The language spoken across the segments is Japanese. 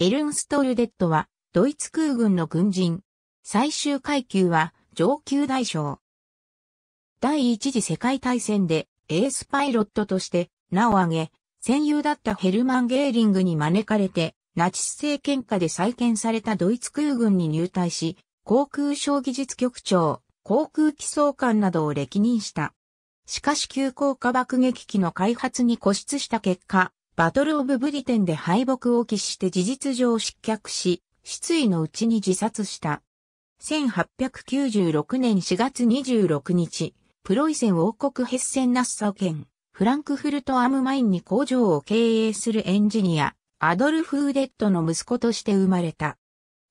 エルンストルデットは、ドイツ空軍の軍人。最終階級は、上級大将。第一次世界大戦で、エースパイロットとして、名を挙げ、戦友だったヘルマン・ゲーリングに招かれて、ナチス政権下で再建されたドイツ空軍に入隊し、航空小技術局長、航空機装艦などを歴任した。しかし急降下爆撃機の開発に固執した結果、バトル・オブ・ブリテンで敗北を喫して事実上失脚し、失意のうちに自殺した。1896年4月26日、プロイセン王国ヘッセンナッサ県、フランクフルト・アムマインに工場を経営するエンジニア、アドルフ・ウーデットの息子として生まれた。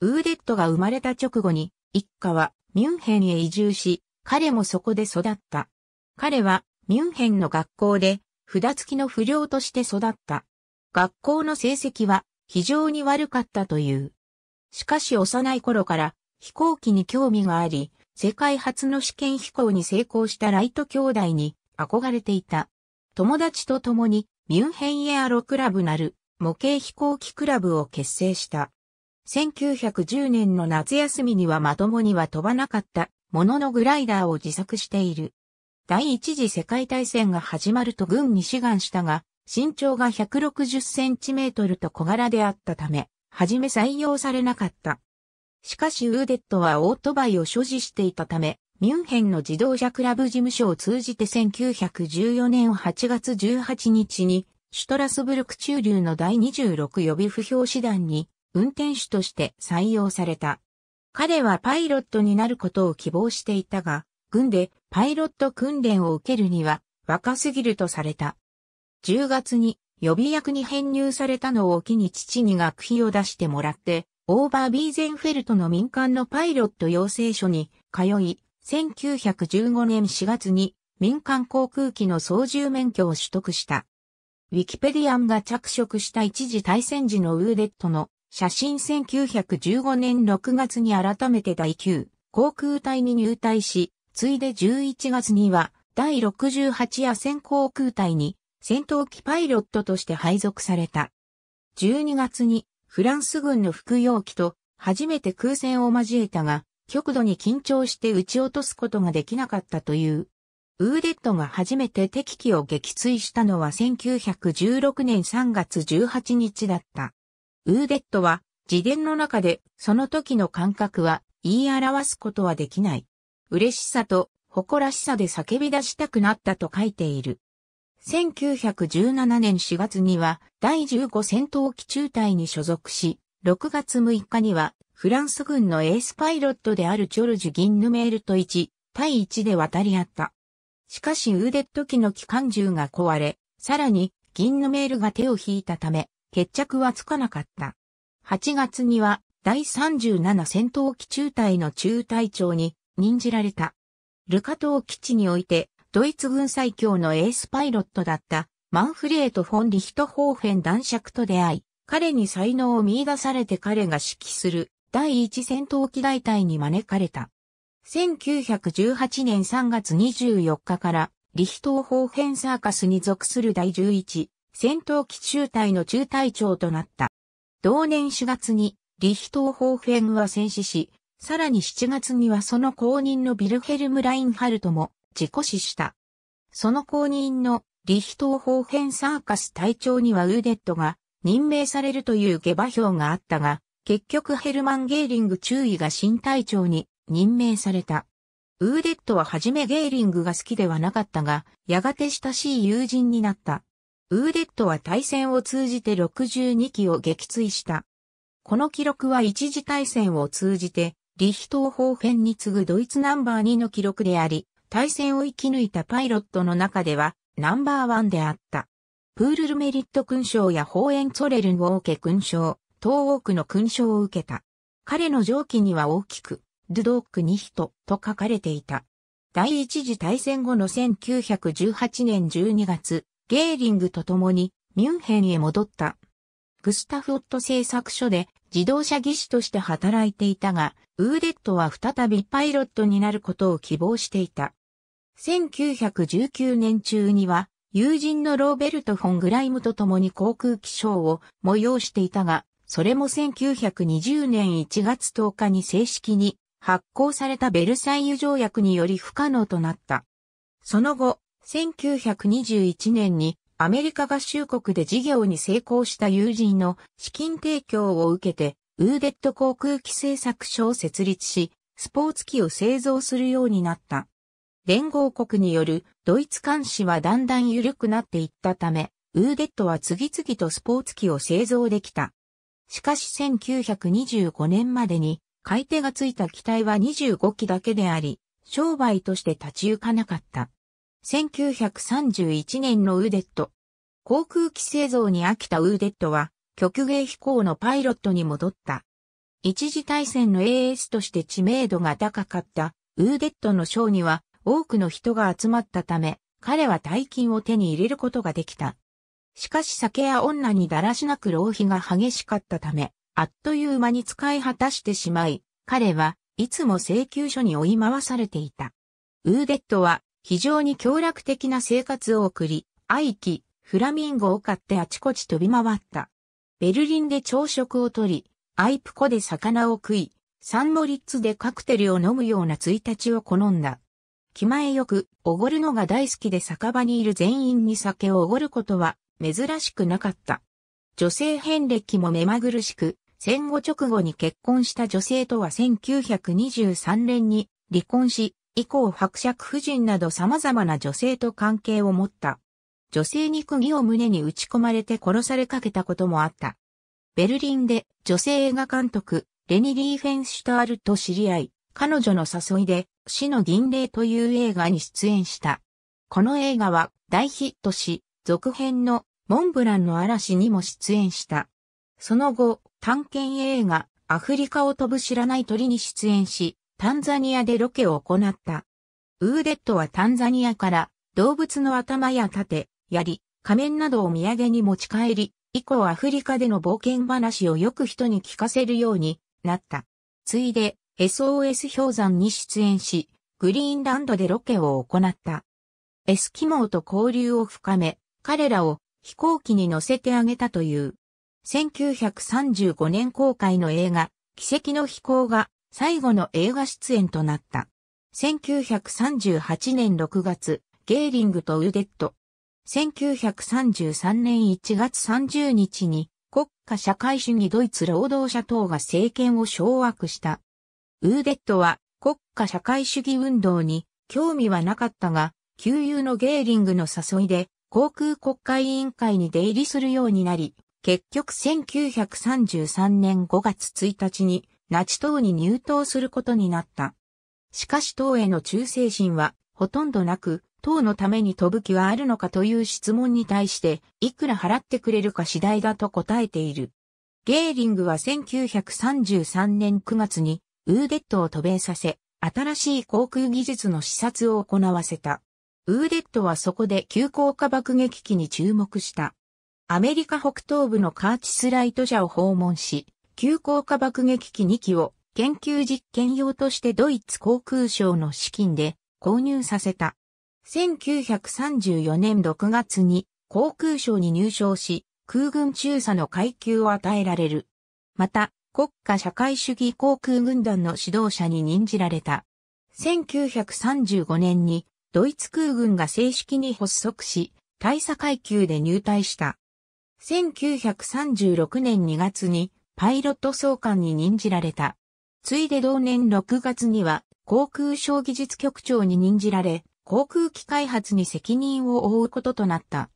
ウーデットが生まれた直後に、一家はミュンヘンへ移住し、彼もそこで育った。彼はミュンヘンの学校で札付きの不良として育った。学校の成績は非常に悪かったという。しかし幼い頃から飛行機に興味があり、世界初の試験飛行に成功したライト兄弟に憧れていた。友達と共にミュンヘンエアロクラブなる模型飛行機クラブを結成した。1910年の夏休みにはまともには飛ばなかったもののグライダーを自作している。第一次世界大戦が始まると軍に志願したが、身長が160センチメートルと小柄であったため、はじめ採用されなかった。しかしウーデットはオートバイを所持していたため、ミュンヘンの自動車クラブ事務所を通じて1914年8月18日に、シュトラスブルク中流の第26予備不評師団に運転手として採用された。彼はパイロットになることを希望していたが、軍でパイロット訓練を受けるには若すぎるとされた。10月に予備役に編入されたのを機に父に学費を出してもらって、オーバービーゼンフェルトの民間のパイロット養成所に通い、1915年4月に民間航空機の操縦免許を取得した。ウィキペディアンが着色した一時対戦時のウーデットの写真1915年6月に改めて第9航空隊に入隊し、ついで11月には、第68夜戦航空隊に戦闘機パイロットとして配属された。12月にフランス軍の副用機と初めて空戦を交えたが、極度に緊張して撃ち落とすことができなかったという。ウーデットが初めて敵機を撃墜したのは1916年3月18日だった。ウーデットは自伝の中でその時の感覚は言い表すことはできない。嬉しさと誇らしさで叫び出したくなったと書いている。1917年4月には第15戦闘機中隊に所属し、6月6日にはフランス軍のエースパイロットであるチョルジュ・ギンヌメールと1対1で渡り合った。しかしウーデット機の機関銃が壊れ、さらにギンヌメールが手を引いたため、決着はつかなかった。8月には第37戦闘機中隊の中隊長に任じられた。ルカ島基地において、ドイツ軍最強のエースパイロットだったマンフレート・フォン・リヒトホーフェン男爵と出会い、彼に才能を見出されて彼が指揮する第一戦闘機大隊に招かれた。1918年3月24日からリヒトホーフェンサーカスに属する第11戦闘機中隊の中隊長となった。同年4月にリヒトホーフェンは戦死し、さらに7月にはその後任のビルヘルム・ラインハルトも事故死した。その後任のリヒトーホーヘンサーカス隊長にはウーデットが任命されるという下馬評があったが、結局ヘルマン・ゲーリング中尉が新隊長に任命された。ウーデットははじめゲーリングが好きではなかったが、やがて親しい友人になった。ウーデットは対戦を通じて62機を撃墜した。この記録は一次対戦を通じてリヒトーホーフェンに次ぐドイツナンバー2の記録であり、対戦を生き抜いたパイロットの中ではナンバーワンであった。プールルメリット勲章やホーエンツォレルン・を受け勲章、東欧区の勲章を受けた。彼の上記には大きく、ドゥドーク・ニヒトと書かれていた。第一次大戦後の1918年12月、ゲーリングと共にミュンヘンへ戻った。グスタフ・オット製作所で自動車技師として働いていたが、ウーデットは再びパイロットになることを希望していた。1919年中には、友人のローベルト・フォン・グライムと共に航空気象を催していたが、それも1920年1月10日に正式に発行されたベルサイユ条約により不可能となった。その後、1921年にアメリカ合衆国で事業に成功した友人の資金提供を受けて、ウーデット航空機製作所を設立し、スポーツ機を製造するようになった。連合国によるドイツ監視はだんだん緩くなっていったため、ウーデットは次々とスポーツ機を製造できた。しかし1925年までに買い手がついた機体は25機だけであり、商売として立ち行かなかった。1931年のウーデット。航空機製造に飽きたウーデットは、極芸飛行のパイロットに戻った。一次大戦の AS として知名度が高かったウーデットのショーには多くの人が集まったため、彼は大金を手に入れることができた。しかし酒や女にだらしなく浪費が激しかったため、あっという間に使い果たしてしまい、彼はいつも請求書に追い回されていた。ウーデットは非常に協楽的な生活を送り、愛機、フラミンゴを買ってあちこち飛び回った。ベルリンで朝食をとり、アイプコで魚を食い、サンモリッツでカクテルを飲むような1日を好んだ。気前よく、おごるのが大好きで酒場にいる全員に酒をおごることは珍しくなかった。女性遍歴も目まぐるしく、戦後直後に結婚した女性とは1923年に離婚し、以降伯爵夫人など様々な女性と関係を持った。女性に釘を胸に打ち込まれて殺されかけたこともあった。ベルリンで女性映画監督、レニ・リーフェンシュタールと知り合い、彼女の誘いで死の銀霊という映画に出演した。この映画は大ヒットし、続編のモンブランの嵐にも出演した。その後、探検映画、アフリカを飛ぶ知らない鳥に出演し、タンザニアでロケを行った。ウーデットはタンザニアから動物の頭や盾、槍、仮面などを土産に持ち帰り、以降アフリカでの冒険話をよく人に聞かせるようになった。ついで SOS 氷山に出演し、グリーンランドでロケを行った。エスキモーと交流を深め、彼らを飛行機に乗せてあげたという。1935年公開の映画、奇跡の飛行が最後の映画出演となった。1938年6月、ゲーリングとウデット。1933年1月30日に国家社会主義ドイツ労働者党が政権を掌握した。ウーデットは国家社会主義運動に興味はなかったが、旧友のゲーリングの誘いで航空国会委員会に出入りするようになり、結局1933年5月1日にナチ党に入党することになった。しかし党への忠誠心はほとんどなく、党のために飛ぶ気はあるのかという質問に対して、いくら払ってくれるか次第だと答えている。ゲーリングは1933年9月にウーデットを渡米させ、新しい航空技術の視察を行わせた。ウーデットはそこで急降下爆撃機に注目した。アメリカ北東部のカーチスライト社を訪問し、急降下爆撃機2機を研究実験用としてドイツ航空省の資金で購入させた。1934年6月に航空省に入省し、空軍中佐の階級を与えられる。また、国家社会主義航空軍団の指導者に任じられた。1935年にドイツ空軍が正式に発足し、大佐階級で入隊した。1936年2月にパイロット総監に任じられた。ついで同年6月には航空省技術局長に任じられ、航空機開発に責任を負うこととなった。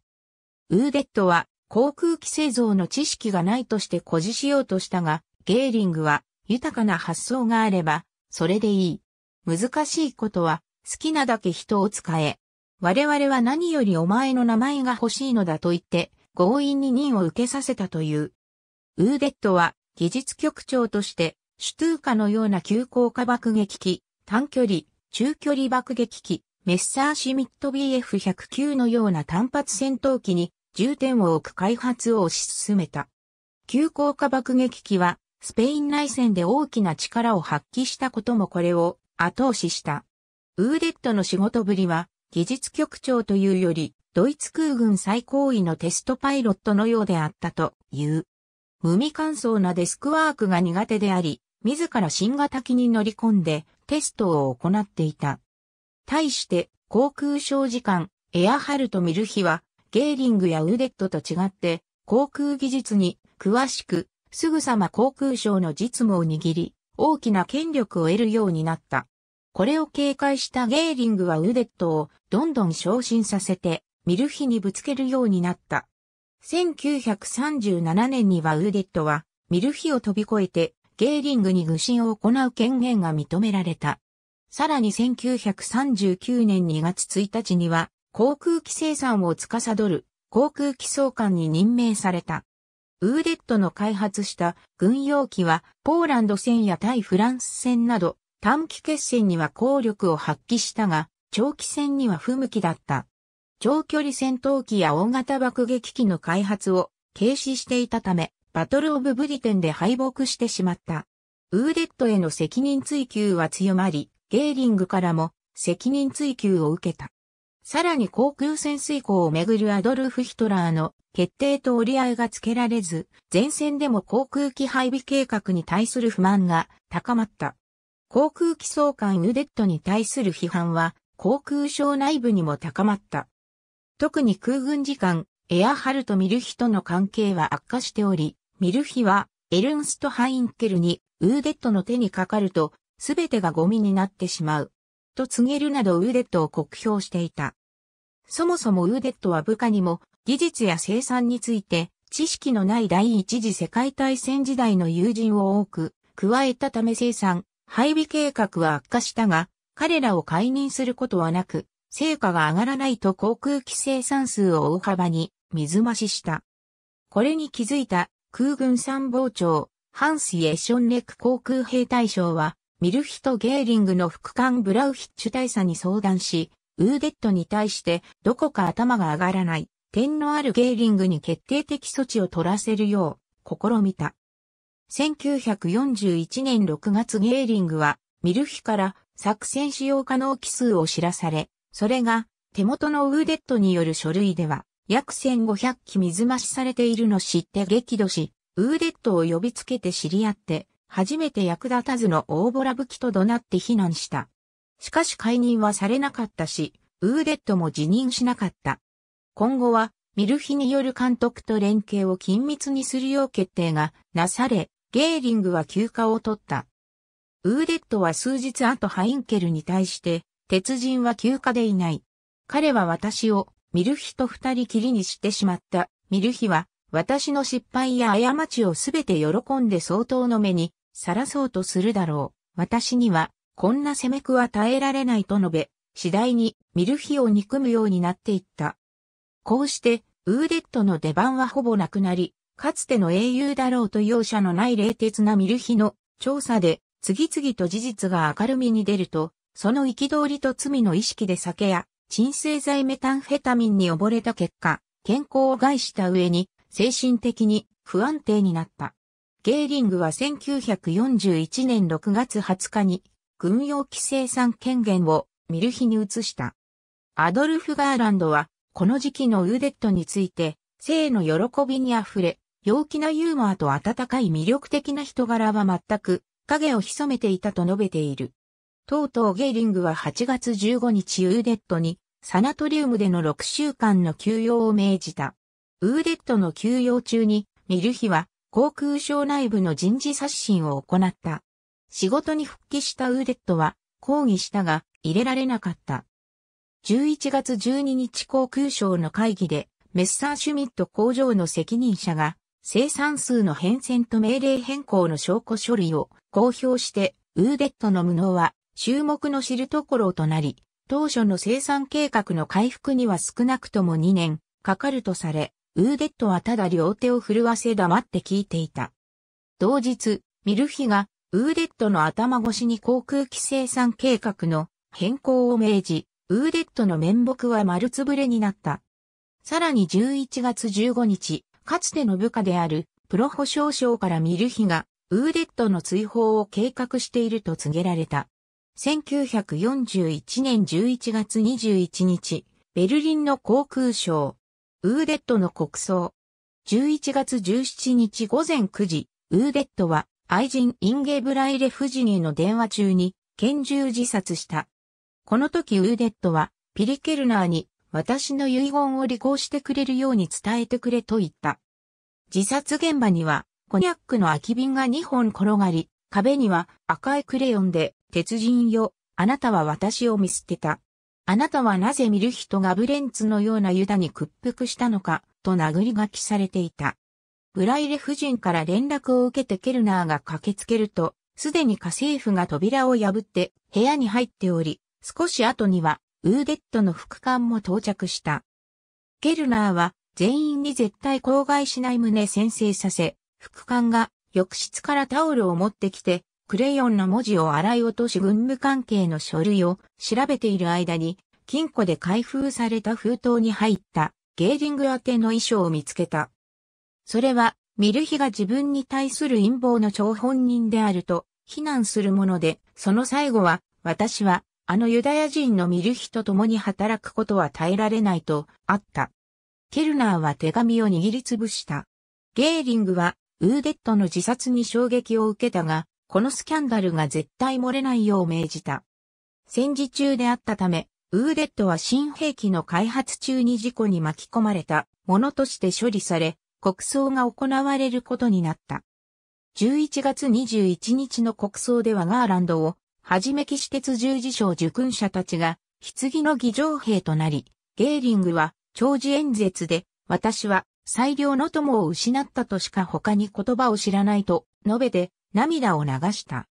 ウーデットは航空機製造の知識がないとして誇示しようとしたが、ゲーリングは豊かな発想があれば、それでいい。難しいことは好きなだけ人を使え。我々は何よりお前の名前が欲しいのだと言って、強引に任を受けさせたという。ウーデットは技術局長として、シュトゥーカのような急降下爆撃機、短距離、中距離爆撃機、メッサーシミット BF109 のような単発戦闘機に重点を置く開発を推し進めた。急降下爆撃機はスペイン内戦で大きな力を発揮したこともこれを後押しした。ウーデットの仕事ぶりは技術局長というよりドイツ空軍最高位のテストパイロットのようであったという。無味乾燥なデスクワークが苦手であり、自ら新型機に乗り込んでテストを行っていた。対して、航空小時間、エアハルト・ミルヒは、ゲーリングやウデットと違って、航空技術に詳しく、すぐさま航空省の実務を握り、大きな権力を得るようになった。これを警戒したゲーリングはウデットをどんどん昇進させて、ミルヒにぶつけるようになった。1937年にはウーデットは、ミルヒを飛び越えて、ゲーリングに愚信を行う権限が認められた。さらに1939年2月1日には、航空機生産を司る航空機総監に任命された。ウーデットの開発した軍用機は、ポーランド戦や対フランス戦など、短期決戦には効力を発揮したが、長期戦には不向きだった。長距離戦闘機や大型爆撃機の開発を軽視していたため、バトルオブブリテンで敗北してしまった。ウーデットへの責任追及は強まり、ゲーリングからも責任追及を受けた。さらに航空潜水港をめぐるアドルフ・ヒトラーの決定と折り合いがつけられず、前線でも航空機配備計画に対する不満が高まった。航空機総監ウデットに対する批判は航空省内部にも高まった。特に空軍次官、エアハルとミルヒとの関係は悪化しており、ミルヒは、エルンスト・ハインケルに、ウーデットの手にかかると、すべてがゴミになってしまう。と告げるなどウーデットを酷評していた。そもそもウーデットは部下にも、技術や生産について、知識のない第一次世界大戦時代の友人を多く、加えたため生産、配備計画は悪化したが、彼らを解任することはなく、成果が上がらないと航空機生産数を大幅に水増しした。これに気づいた空軍参謀長、ハンス・イエ・ションレク航空兵隊長は、ミルヒト・ゲーリングの副官ブラウヒッチュ大佐に相談し、ウーデットに対してどこか頭が上がらない、点のあるゲーリングに決定的措置を取らせるよう試みた。1941年6月ゲーリングはミルヒから作戦使用可能機数を知らされ、それが、手元のウーデットによる書類では、約1500機水増しされているの知って激怒し、ウーデットを呼びつけて知り合って、初めて役立たずの大ボラ武器と怒鳴って非難した。しかし解任はされなかったし、ウーデットも辞任しなかった。今後は、ミルヒによる監督と連携を緊密にするよう決定がなされ、ゲーリングは休暇を取った。ウーデットは数日後ハインケルに対して、鉄人は休暇でいない。彼は私を、ミルヒと二人きりにしてしまった。ミルヒは、私の失敗や過ちをすべて喜んで相当の目に、さらそうとするだろう。私には、こんな攻めくは耐えられないと述べ、次第に、ミルヒを憎むようになっていった。こうして、ウーデットの出番はほぼなくなり、かつての英雄だろうと容赦のない冷徹なミルヒの調査で、次々と事実が明るみに出ると、その憤りと罪の意識で酒や鎮静剤メタンフェタミンに溺れた結果、健康を害した上に精神的に不安定になった。ゲーリングは1941年6月20日に軍用規制産権限をミルヒに移した。アドルフ・ガーランドはこの時期のウーデットについて性の喜びに溢れ、陽気なユーモアと温かい魅力的な人柄は全く影を潜めていたと述べている。とうとうゲーリングは8月15日ウーデットにサナトリウムでの6週間の休養を命じた。ウーデットの休養中にミルヒは航空省内部の人事刷新を行った。仕事に復帰したウーデットは抗議したが入れられなかった。11月12日航空省の会議でメッサーシュミット工場の責任者が生産数の変遷と命令変更の証拠書類を公表してウーデットの無能は注目の知るところとなり、当初の生産計画の回復には少なくとも2年かかるとされ、ウーデットはただ両手を震わせ黙って聞いていた。同日、ミルヒがウーデットの頭越しに航空機生産計画の変更を命じ、ウーデットの面目は丸つぶれになった。さらに11月15日、かつての部下であるプロ保証省からミルヒがウーデットの追放を計画していると告げられた。1941年11月21日、ベルリンの航空ショー、ウーデットの国葬。11月17日午前9時、ウーデットは愛人インゲブライレ夫人への電話中に拳銃自殺した。この時ウーデットはピリケルナーに私の遺言を履行してくれるように伝えてくれと言った。自殺現場にはコニャックの空き瓶が2本転がり、壁には赤いクレヨンで鉄人よ、あなたは私を見捨てた。あなたはなぜ見る人がブレンツのようなユダに屈服したのか、と殴り書きされていた。ブライレ夫人から連絡を受けてケルナーが駆けつけると、すでに家政婦が扉を破って部屋に入っており、少し後にはウーデットの副官も到着した。ケルナーは全員に絶対口外しない旨宣誓させ、副官が浴室からタオルを持ってきてクレヨンの文字を洗い落とし軍務関係の書類を調べている間に、金庫で開封された封筒に入ったゲーリング宛ての遺書を見つけた。それは、ミルヒが自分に対する陰謀の張本人であると、非難するもので、その最後は、私は、あのユダヤ人のミルヒと共に働くことは耐えられないと、あった。ケルナーは手紙を握りつぶした。ゲーリングは、ウーデットの自殺に衝撃を受けたが、このスキャンダルが絶対漏れないよう命じた。戦時中であったため、ウーデットは新兵器の開発中に事故に巻き込まれたものとして処理され、国葬が行われることになった。11月21日の国葬ではガーランドを、はじめ騎士鉄十字章受勲者たちが、棺の儀上兵となり、ゲーリングは、長寿演説で、私は、最良の友を失ったとしか他に言葉を知らないと述べて、涙を流した。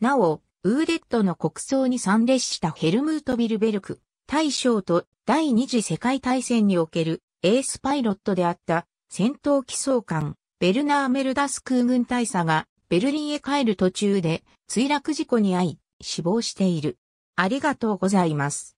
なお、ウーデットの国葬に参列したヘルムート・ビルベルク、大将と第二次世界大戦におけるエースパイロットであった戦闘機総監、ベルナー・メルダス空軍大佐がベルリンへ帰る途中で墜落事故に遭い死亡している。ありがとうございます。